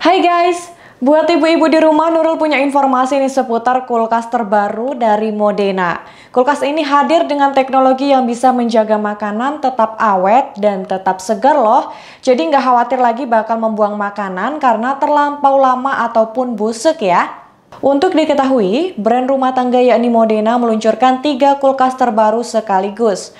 Hai guys, buat ibu-ibu di rumah Nurul punya informasi nih seputar kulkas terbaru dari Modena. Kulkas ini hadir dengan teknologi yang bisa menjaga makanan tetap awet dan tetap segar loh. Jadi nggak khawatir lagi bakal membuang makanan karena terlampau lama ataupun busuk ya. Untuk diketahui, brand rumah tangga yakni Modena meluncurkan tiga kulkas terbaru sekaligus.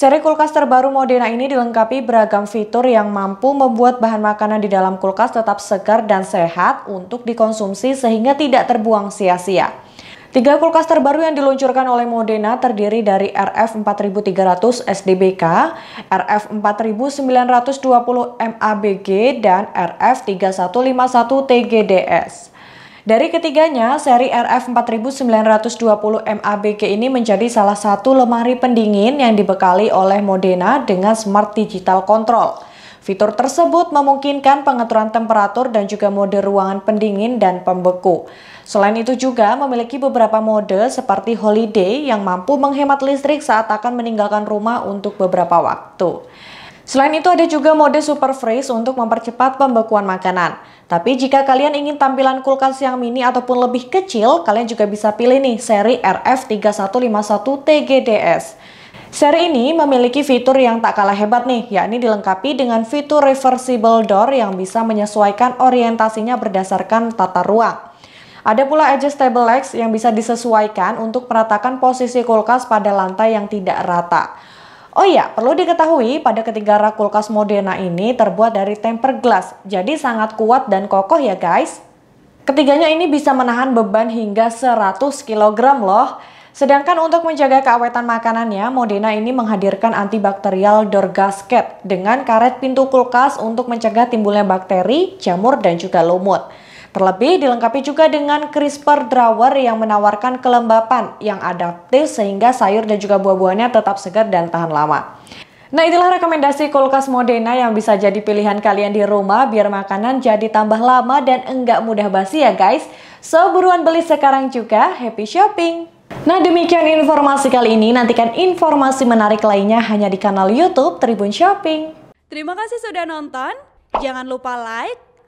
Seri kulkas terbaru Modena ini dilengkapi beragam fitur yang mampu membuat bahan makanan di dalam kulkas tetap segar dan sehat untuk dikonsumsi sehingga tidak terbuang sia-sia. Tiga kulkas terbaru yang diluncurkan oleh Modena terdiri dari RF 4300 SDBK, RF 4920 MABG, dan RF 3151 TGDS. Dari ketiganya, seri RF 4920 MABG ini menjadi salah satu lemari pendingin yang dibekali oleh Modena dengan Smart Digital Control. Fitur tersebut memungkinkan pengaturan temperatur dan juga mode ruangan pendingin dan pembeku. Selain itu juga memiliki beberapa mode seperti holiday yang mampu menghemat listrik saat akan meninggalkan rumah untuk beberapa waktu. Selain itu ada juga mode super freeze untuk mempercepat pembekuan makanan. Tapi jika kalian ingin tampilan kulkas yang mini ataupun lebih kecil, kalian juga bisa pilih nih seri RF3151TGDS. Seri ini memiliki fitur yang tak kalah hebat nih, yakni dilengkapi dengan fitur reversible door yang bisa menyesuaikan orientasinya berdasarkan tata ruang. Ada pula adjustable legs yang bisa disesuaikan untuk meratakan posisi kulkas pada lantai yang tidak rata. Oh iya, perlu diketahui pada ketiga rak kulkas Modena ini terbuat dari tempered glass, jadi sangat kuat dan kokoh ya guys. Ketiganya ini bisa menahan beban hingga 100 kg loh. Sedangkan untuk menjaga keawetan makanannya, Modena ini menghadirkan antibakterial door gasket dengan karet pintu kulkas untuk mencegah timbulnya bakteri, jamur, dan juga lumut. Terlebih dilengkapi juga dengan crisper drawer yang menawarkan kelembapan yang adaptif sehingga sayur dan juga buah-buahnya tetap segar dan tahan lama. Nah itulah rekomendasi kulkas Modena yang bisa jadi pilihan kalian di rumah biar makanan jadi tambah lama dan enggak mudah basi ya guys. So buruan beli sekarang juga, happy shopping! Nah demikian informasi kali ini, nantikan informasi menarik lainnya hanya di kanal Youtube Tribun Shopping. Terima kasih sudah nonton, jangan lupa like,